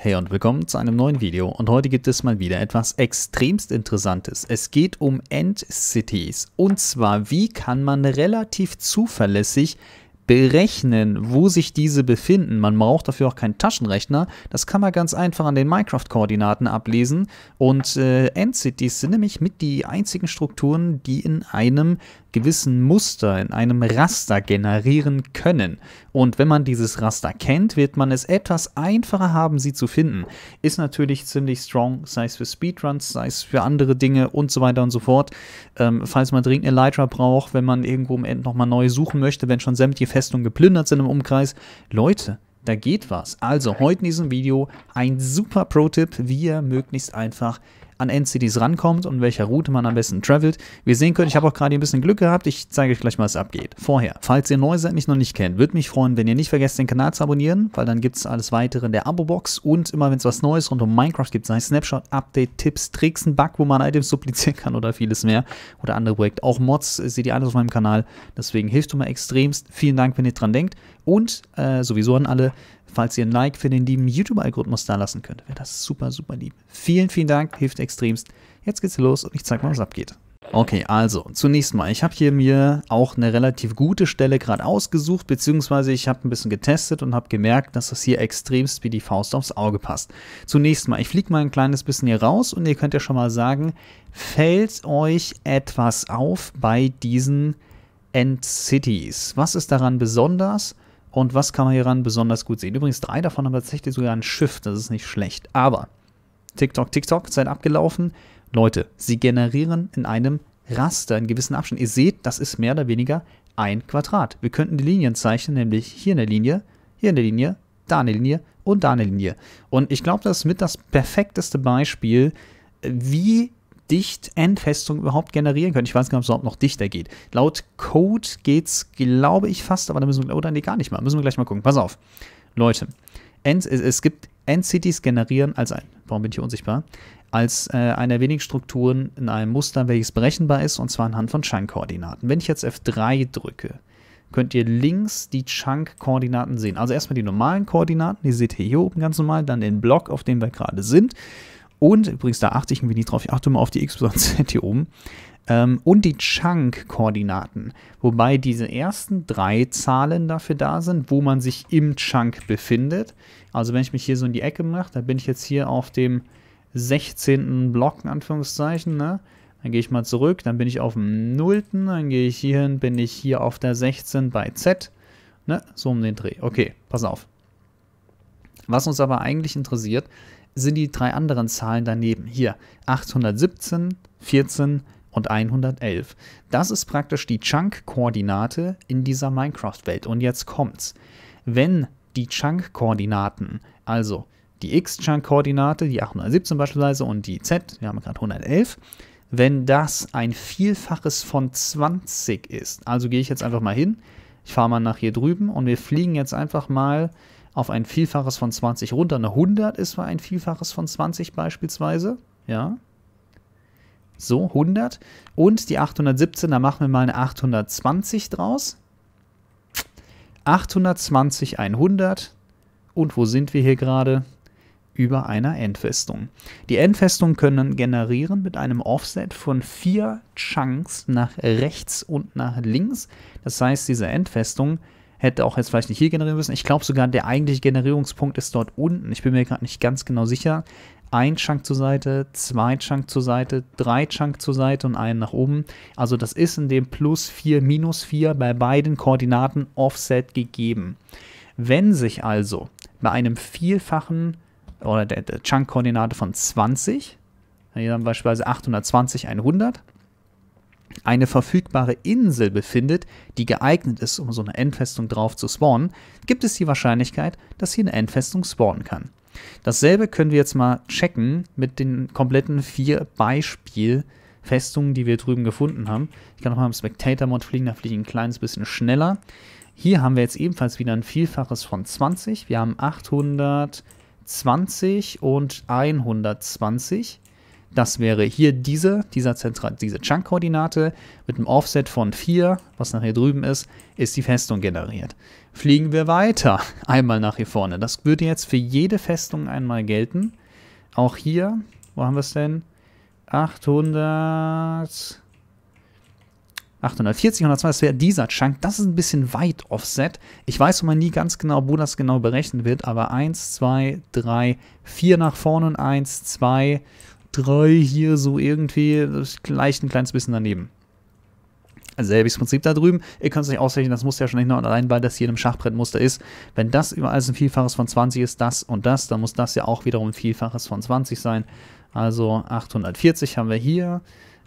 Hey und willkommen zu einem neuen Video und heute gibt es mal wieder etwas extremst interessantes. Es geht um End-Cities und zwar wie kann man relativ zuverlässig berechnen, wo sich diese befinden. Man braucht dafür auch keinen Taschenrechner. Das kann man ganz einfach an den Minecraft-Koordinaten ablesen. Und äh, end sind nämlich mit die einzigen Strukturen, die in einem gewissen Muster, in einem Raster generieren können. Und wenn man dieses Raster kennt, wird man es etwas einfacher haben, sie zu finden. Ist natürlich ziemlich strong, sei es für Speedruns, sei es für andere Dinge und so weiter und so fort. Ähm, falls man dringend Elytra braucht, wenn man irgendwo im End nochmal neu suchen möchte, wenn schon sämtliche Festungen geplündert sind im Umkreis. Leute, da geht was. Also heute in diesem Video ein super Pro-Tipp, wie ihr möglichst einfach an Endcities rankommt und welcher Route man am besten travelt. Wie ihr sehen könnt, ich habe auch gerade ein bisschen Glück gehabt. Ich zeige euch gleich mal, was abgeht. Vorher, falls ihr neu seid, mich noch nicht kennt, würde mich freuen, wenn ihr nicht vergesst, den Kanal zu abonnieren, weil dann gibt es alles weitere in der Abo-Box und immer, wenn es was Neues rund um Minecraft gibt, sei es Snapshot, Update, Tipps, Tricks, ein Bug, wo man Items duplizieren kann oder vieles mehr oder andere Projekte. Auch Mods äh, seht ihr alles auf meinem Kanal. Deswegen hilft du immer extremst. Vielen Dank, wenn ihr dran denkt und äh, sowieso an alle, falls ihr ein Like für den lieben YouTube-Algorithmus da lassen könnt. Wäre das super, super lieb. Vielen, vielen Dank, hilft extremst. Jetzt geht's los und ich zeig mal, was abgeht. Okay, also zunächst mal, ich habe hier mir auch eine relativ gute Stelle gerade ausgesucht, beziehungsweise ich habe ein bisschen getestet und habe gemerkt, dass das hier extremst wie die Faust aufs Auge passt. Zunächst mal, ich fliege mal ein kleines bisschen hier raus und ihr könnt ja schon mal sagen, fällt euch etwas auf bei diesen End-Cities? Was ist daran besonders? Und was kann man hieran besonders gut sehen? Übrigens, drei davon haben tatsächlich sogar ein Schiff, das ist nicht schlecht. Aber TikTok, TikTok, Zeit abgelaufen. Leute, sie generieren in einem Raster, einen gewissen Abstand. Ihr seht, das ist mehr oder weniger ein Quadrat. Wir könnten die Linien zeichnen, nämlich hier eine Linie, hier eine Linie, da eine Linie und da eine Linie. Und ich glaube, das ist mit das perfekteste Beispiel, wie Dichtendfestung überhaupt generieren können. Ich weiß gar nicht, ob es überhaupt noch dichter geht. Laut Code geht es, glaube ich, fast, aber da müssen wir, oder nee, gar nicht mal. Müssen wir gleich mal gucken. Pass auf. Leute, End, es, es gibt end generieren als ein, warum bin ich hier unsichtbar, als äh, der wenigen Strukturen in einem Muster, welches berechenbar ist, und zwar anhand von Chunk-Koordinaten. Wenn ich jetzt F3 drücke, könnt ihr links die Chunk-Koordinaten sehen. Also erstmal die normalen Koordinaten, die seht ihr hier oben ganz normal, dann den Block, auf dem wir gerade sind. Und übrigens, da achte ich mir nicht drauf, ich achte immer auf die X, sonst seid oben. Ähm, und die Chunk-Koordinaten, wobei diese ersten drei Zahlen dafür da sind, wo man sich im Chunk befindet. Also wenn ich mich hier so in die Ecke mache, dann bin ich jetzt hier auf dem 16. Block, in Anführungszeichen, ne? Dann gehe ich mal zurück, dann bin ich auf dem 0., dann gehe ich hier hin, bin ich hier auf der 16 bei Z, ne? So um den Dreh. Okay, pass auf. Was uns aber eigentlich interessiert, sind die drei anderen Zahlen daneben. Hier 817, 14 und 111. Das ist praktisch die Chunk-Koordinate in dieser Minecraft-Welt. Und jetzt kommt's. Wenn die Chunk-Koordinaten, also die X-Chunk-Koordinate, die 817 beispielsweise und die Z, wir haben gerade 111, wenn das ein Vielfaches von 20 ist, also gehe ich jetzt einfach mal hin, ich fahre mal nach hier drüben und wir fliegen jetzt einfach mal auf ein Vielfaches von 20 runter. Eine 100 ist für ein Vielfaches von 20 beispielsweise. Ja. So, 100. Und die 817, da machen wir mal eine 820 draus. 820, 100. Und wo sind wir hier gerade? Über einer Endfestung. Die Endfestung können generieren mit einem Offset von vier Chunks nach rechts und nach links. Das heißt, diese Endfestung Hätte auch jetzt vielleicht nicht hier generieren müssen. Ich glaube sogar, der eigentliche Generierungspunkt ist dort unten. Ich bin mir gerade nicht ganz genau sicher. Ein Chunk zur Seite, zwei Chunk zur Seite, drei Chunk zur Seite und einen nach oben. Also das ist in dem plus 4, minus 4 bei beiden Koordinaten Offset gegeben. Wenn sich also bei einem Vielfachen oder der, der Chunk-Koordinate von 20, hier dann beispielsweise 820, 100, eine verfügbare Insel befindet, die geeignet ist, um so eine Endfestung drauf zu spawnen, gibt es die Wahrscheinlichkeit, dass hier eine Endfestung spawnen kann. Dasselbe können wir jetzt mal checken mit den kompletten vier Beispielfestungen, die wir drüben gefunden haben. Ich kann nochmal im Spectator-Mod fliegen, da fliege ich ein kleines bisschen schneller. Hier haben wir jetzt ebenfalls wieder ein Vielfaches von 20. Wir haben 820 und 120. Das wäre hier diese, dieser Zentral, diese Chunk-Koordinate mit einem Offset von 4, was nach hier drüben ist, ist die Festung generiert. Fliegen wir weiter, einmal nach hier vorne. Das würde jetzt für jede Festung einmal gelten. Auch hier, wo haben wir es denn? 800... 840, 102, das wäre dieser Chunk. Das ist ein bisschen weit offset. Ich weiß immer nie ganz genau, wo das genau berechnet wird, aber 1, 2, 3, 4 nach vorne und 1, 2, drei hier so irgendwie gleich ein kleines bisschen daneben. Also selbes Prinzip da drüben. Ihr könnt es nicht ausrechnen, das muss ja schon nicht nur allein, weil das hier in einem Schachbrettmuster ist. Wenn das überall ein Vielfaches von 20 ist, das und das, dann muss das ja auch wiederum ein Vielfaches von 20 sein. Also 840 haben wir hier,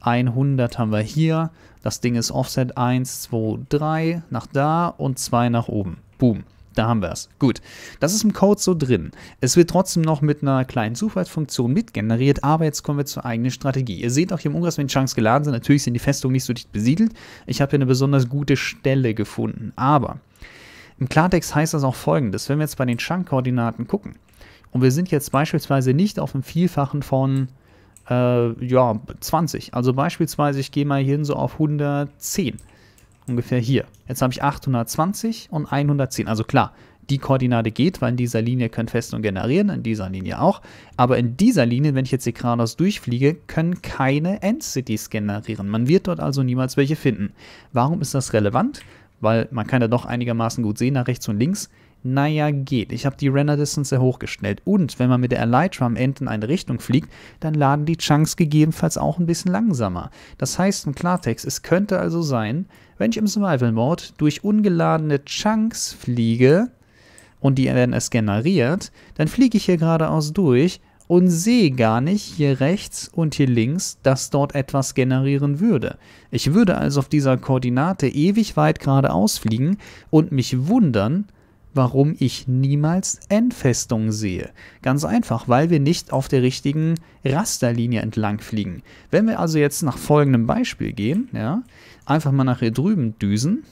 100 haben wir hier. Das Ding ist Offset 1, 2, 3 nach da und 2 nach oben. Boom. Da haben wir es. Gut. Das ist im Code so drin. Es wird trotzdem noch mit einer kleinen Zufallsfunktion mitgeneriert, aber jetzt kommen wir zur eigenen Strategie. Ihr seht auch hier im Umkreis, wenn Chunks geladen sind, natürlich sind die Festungen nicht so dicht besiedelt. Ich habe hier eine besonders gute Stelle gefunden. Aber im Klartext heißt das auch folgendes. Wenn wir jetzt bei den Chunk-Koordinaten gucken und wir sind jetzt beispielsweise nicht auf dem Vielfachen von äh, ja, 20. Also beispielsweise, ich gehe mal hierhin so auf 110 ungefähr hier. Jetzt habe ich 820 und 110. Also klar, die Koordinate geht, weil in dieser Linie können Festungen generieren, in dieser Linie auch. Aber in dieser Linie, wenn ich jetzt hier geradeaus durchfliege, können keine End-Cities generieren. Man wird dort also niemals welche finden. Warum ist das relevant? Weil man kann ja doch einigermaßen gut sehen nach rechts und links. Naja, geht. Ich habe die Render Distance sehr hochgestellt. Und wenn man mit der Elytra am Ende in eine Richtung fliegt, dann laden die Chunks gegebenenfalls auch ein bisschen langsamer. Das heißt im Klartext, es könnte also sein, wenn ich im Survival Mode durch ungeladene Chunks fliege und die werden erst generiert, dann fliege ich hier geradeaus durch und sehe gar nicht hier rechts und hier links, dass dort etwas generieren würde. Ich würde also auf dieser Koordinate ewig weit geradeaus fliegen und mich wundern, warum ich niemals Endfestungen sehe. Ganz einfach, weil wir nicht auf der richtigen Rasterlinie entlang fliegen. Wenn wir also jetzt nach folgendem Beispiel gehen, ja, einfach mal nach hier drüben düsen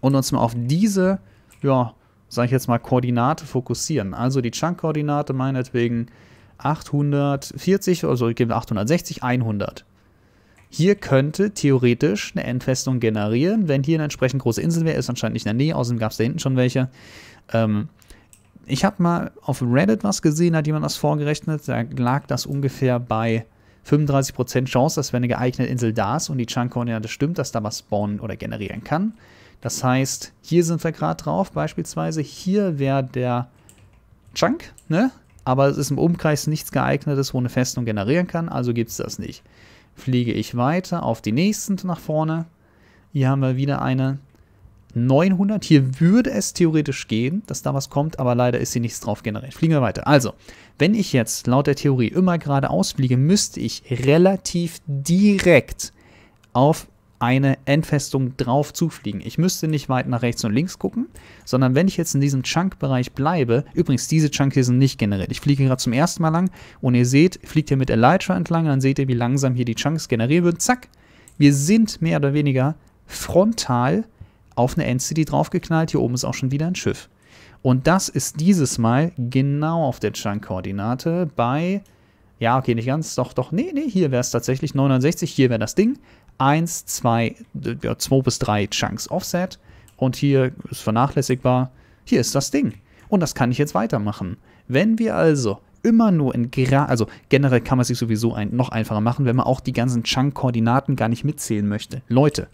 und uns mal auf diese, ja, sage ich jetzt mal, Koordinate fokussieren. Also die Chunk-Koordinate meinetwegen 840, also ich gebe 860, 100. Hier könnte theoretisch eine Endfestung generieren, wenn hier eine entsprechend große Insel wäre. Ist anscheinend nicht in der Nähe, außerdem gab es da hinten schon welche. Ähm, ich habe mal auf Reddit was gesehen, hat jemand das vorgerechnet. Da lag das ungefähr bei 35% Chance, dass wenn eine geeignete Insel da ist und die Chunk-Koordinate stimmt, dass da was spawnen oder generieren kann. Das heißt, hier sind wir gerade drauf, beispielsweise. Hier wäre der Chunk, ne? aber es ist im Umkreis nichts geeignetes, wo eine Festung generieren kann, also gibt es das nicht fliege ich weiter auf die nächsten nach vorne. Hier haben wir wieder eine 900. Hier würde es theoretisch gehen, dass da was kommt, aber leider ist hier nichts drauf generiert. Fliegen wir weiter. Also, wenn ich jetzt laut der Theorie immer geradeaus fliege, müsste ich relativ direkt auf eine Endfestung drauf zufliegen. Ich müsste nicht weit nach rechts und links gucken, sondern wenn ich jetzt in diesem Chunk-Bereich bleibe, übrigens, diese Chunk hier sind nicht generiert. Ich fliege gerade zum ersten Mal lang und ihr seht, fliegt hier mit Elytra entlang, dann seht ihr, wie langsam hier die Chunks generiert würden. Zack, wir sind mehr oder weniger frontal auf eine Endcity draufgeknallt. Hier oben ist auch schon wieder ein Schiff. Und das ist dieses Mal genau auf der Chunk-Koordinate bei ja, okay, nicht ganz, doch, doch, nee, nee, hier wäre es tatsächlich 69. hier wäre das Ding. 1, 2, 2 bis 3 Chunks Offset. Und hier ist vernachlässigbar, hier ist das Ding. Und das kann ich jetzt weitermachen. Wenn wir also immer nur in gerade, also generell kann man sich sowieso ein, noch einfacher machen, wenn man auch die ganzen Chunk-Koordinaten gar nicht mitzählen möchte. Leute,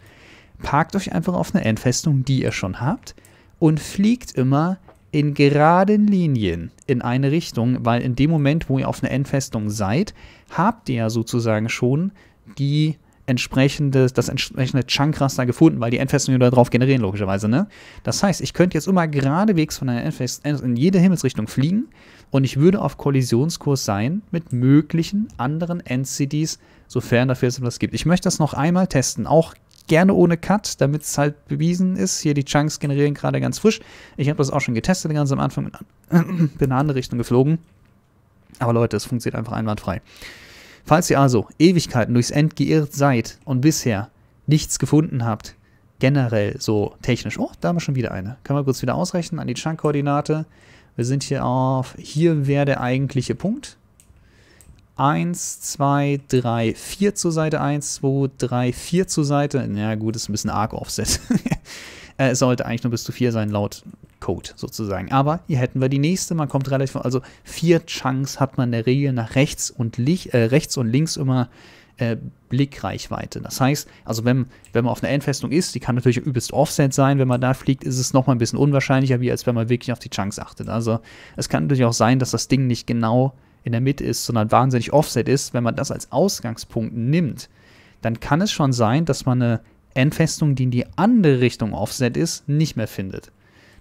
parkt euch einfach auf eine Endfestung, die ihr schon habt und fliegt immer in geraden Linien in eine Richtung, weil in dem Moment, wo ihr auf einer Endfestung seid, habt ihr ja sozusagen schon die entsprechende, das entsprechende Chunkraster gefunden, weil die Endfestung da drauf generieren, logischerweise. Ne? Das heißt, ich könnte jetzt immer geradewegs von einer Endfestung in jede Himmelsrichtung fliegen und ich würde auf Kollisionskurs sein mit möglichen anderen NCDs, sofern dafür es etwas gibt. Ich möchte das noch einmal testen, auch gerne ohne Cut, damit es halt bewiesen ist. Hier die Chunks generieren gerade ganz frisch. Ich habe das auch schon getestet ganz am Anfang, bin in eine andere Richtung geflogen. Aber Leute, es funktioniert einfach einwandfrei. Falls ihr also Ewigkeiten durchs End geirrt seid und bisher nichts gefunden habt, generell so technisch. Oh, da haben wir schon wieder eine. Können wir kurz wieder ausrechnen an die Chunk-Koordinate. Wir sind hier auf, hier wäre der eigentliche Punkt. 1, 2, 3, 4 zur Seite, 1, 2, 3, 4 zur Seite. Na ja, gut, ist ein bisschen arg offset. Äh, es sollte eigentlich nur bis zu vier sein, laut Code sozusagen. Aber hier hätten wir die nächste. Man kommt relativ, also vier Chunks hat man in der Regel nach rechts und, äh, rechts und links immer äh, Blickreichweite. Das heißt, also wenn, wenn man auf einer Endfestung ist, die kann natürlich übelst Offset sein, wenn man da fliegt, ist es nochmal ein bisschen unwahrscheinlicher, wie als wenn man wirklich auf die Chunks achtet. Also es kann natürlich auch sein, dass das Ding nicht genau in der Mitte ist, sondern wahnsinnig Offset ist. Wenn man das als Ausgangspunkt nimmt, dann kann es schon sein, dass man eine Endfestung, die in die andere Richtung Offset ist, nicht mehr findet.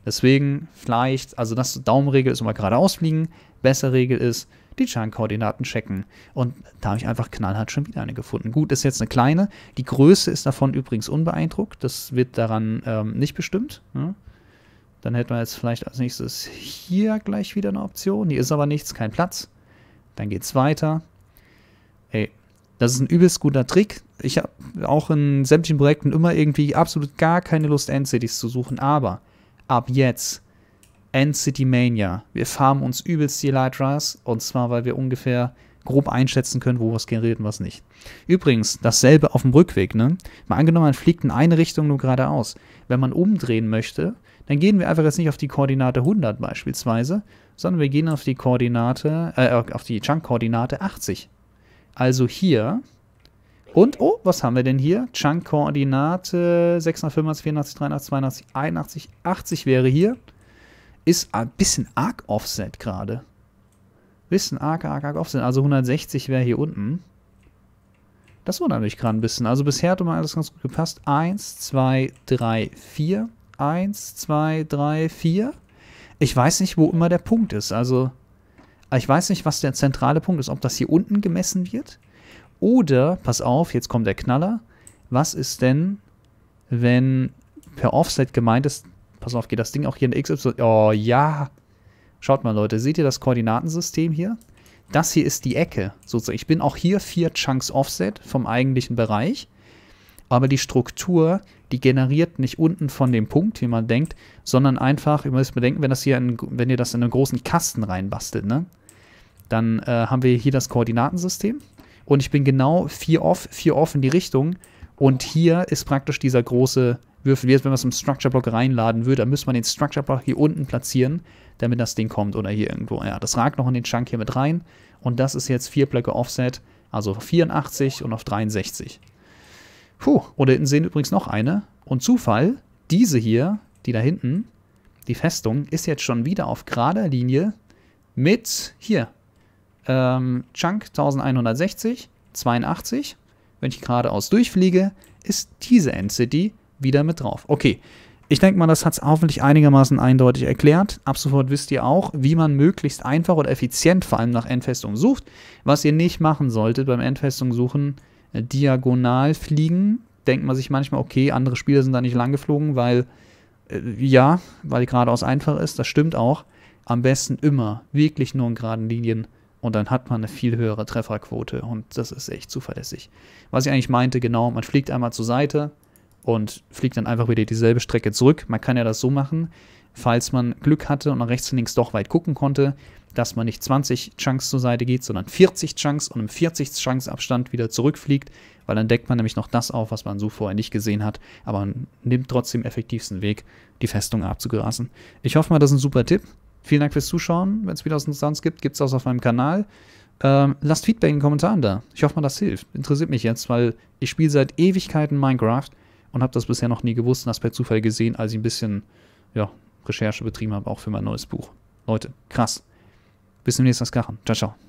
Deswegen vielleicht, also das Daumenregel ist immer geradeaus fliegen, bessere Regel ist, die Chunk-Koordinaten checken. Und da habe ich einfach knallhart schon wieder eine gefunden. Gut, ist jetzt eine kleine. Die Größe ist davon übrigens unbeeindruckt. Das wird daran ähm, nicht bestimmt. Ne? Dann hätten wir jetzt vielleicht als nächstes hier gleich wieder eine Option. Hier ist aber nichts, kein Platz. Dann geht es weiter. Ey, das ist ein übelst guter Trick ich habe auch in sämtlichen Projekten immer irgendwie absolut gar keine Lust, Endcities zu suchen, aber ab jetzt Endcity Mania. Wir farmen uns übelst die Elytras und zwar, weil wir ungefähr grob einschätzen können, wo was generiert und was nicht. Übrigens, dasselbe auf dem Rückweg, ne? Mal angenommen, man fliegt in eine Richtung nur geradeaus. Wenn man umdrehen möchte, dann gehen wir einfach jetzt nicht auf die Koordinate 100 beispielsweise, sondern wir gehen auf die Koordinate, äh, auf die Chunk-Koordinate 80. Also hier und, oh, was haben wir denn hier? Chunk-Koordinate 685, 84, 83, 82, 81, 80 wäre hier. Ist ein bisschen arg offset gerade. Bisschen arg, arg, arg offset. Also 160 wäre hier unten. Das wundert mich gerade ein bisschen. Also bisher hat immer alles ganz gut gepasst. 1, 2, 3, 4. 1, 2, 3, 4. Ich weiß nicht, wo immer der Punkt ist. Also, ich weiß nicht, was der zentrale Punkt ist. Ob das hier unten gemessen wird oder, pass auf, jetzt kommt der Knaller. Was ist denn, wenn per Offset gemeint ist, pass auf, geht das Ding auch hier in XY. Oh ja. Schaut mal, Leute, seht ihr das Koordinatensystem hier? Das hier ist die Ecke. Sozusagen. Ich bin auch hier vier Chunks Offset vom eigentlichen Bereich. Aber die Struktur, die generiert nicht unten von dem Punkt, wie man denkt, sondern einfach, ihr müsst bedenken, wenn, das hier in, wenn ihr das in einen großen Kasten reinbastelt, ne? dann äh, haben wir hier das Koordinatensystem und ich bin genau vier off, vier off in die Richtung. Und hier ist praktisch dieser große Würfel. Wie jetzt, wenn man es im Structure Block reinladen würde, dann müsste man den Structure Block hier unten platzieren, damit das Ding kommt oder hier irgendwo. Ja, das ragt noch in den Chunk hier mit rein. Und das ist jetzt vier Blöcke Offset, also auf 84 und auf 63. Puh, und da hinten sehen wir übrigens noch eine. Und Zufall, diese hier, die da hinten, die Festung, ist jetzt schon wieder auf gerader Linie mit hier ähm, Chunk 1160, 82, wenn ich geradeaus durchfliege, ist diese end wieder mit drauf. Okay, ich denke mal, das hat es hoffentlich einigermaßen eindeutig erklärt. Ab sofort wisst ihr auch, wie man möglichst einfach und effizient vor allem nach Endfestung sucht. Was ihr nicht machen solltet beim Endfestung suchen, äh, diagonal fliegen. Denkt man sich manchmal, okay, andere Spieler sind da nicht lang geflogen, weil, äh, ja, weil geradeaus einfach ist. Das stimmt auch. Am besten immer wirklich nur in geraden Linien und dann hat man eine viel höhere Trefferquote und das ist echt zuverlässig. Was ich eigentlich meinte, genau, man fliegt einmal zur Seite und fliegt dann einfach wieder dieselbe Strecke zurück. Man kann ja das so machen, falls man Glück hatte und nach rechts und links doch weit gucken konnte, dass man nicht 20 Chunks zur Seite geht, sondern 40 Chunks und im 40 Chunks Abstand wieder zurückfliegt, weil dann deckt man nämlich noch das auf, was man so vorher nicht gesehen hat, aber man nimmt trotzdem effektivsten Weg, die Festung abzugrasen. Ich hoffe mal, das ist ein super Tipp. Vielen Dank fürs Zuschauen. Wenn es wieder was Interessantes gibt, gibt es das auf meinem Kanal. Ähm, lasst Feedback in den Kommentaren da. Ich hoffe mal, das hilft. Interessiert mich jetzt, weil ich spiele seit Ewigkeiten Minecraft und habe das bisher noch nie gewusst und das per Zufall gesehen, als ich ein bisschen ja, Recherche betrieben habe, auch für mein neues Buch. Leute, krass. Bis zum nächsten Mal. Ciao, ciao.